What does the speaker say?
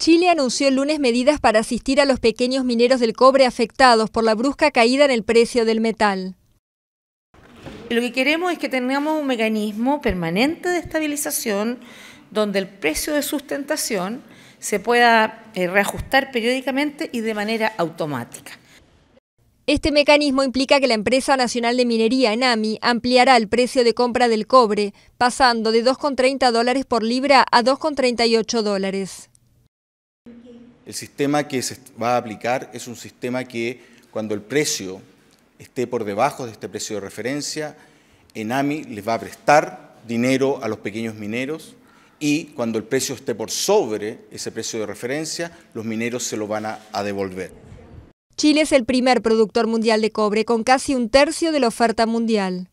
Chile anunció el lunes medidas para asistir a los pequeños mineros del cobre afectados por la brusca caída en el precio del metal. Lo que queremos es que tengamos un mecanismo permanente de estabilización donde el precio de sustentación se pueda eh, reajustar periódicamente y de manera automática. Este mecanismo implica que la empresa nacional de minería, ENAMI, ampliará el precio de compra del cobre, pasando de 2,30 dólares por libra a 2,38 dólares. El sistema que se va a aplicar es un sistema que cuando el precio esté por debajo de este precio de referencia, Enami les va a prestar dinero a los pequeños mineros y cuando el precio esté por sobre ese precio de referencia, los mineros se lo van a, a devolver. Chile es el primer productor mundial de cobre con casi un tercio de la oferta mundial.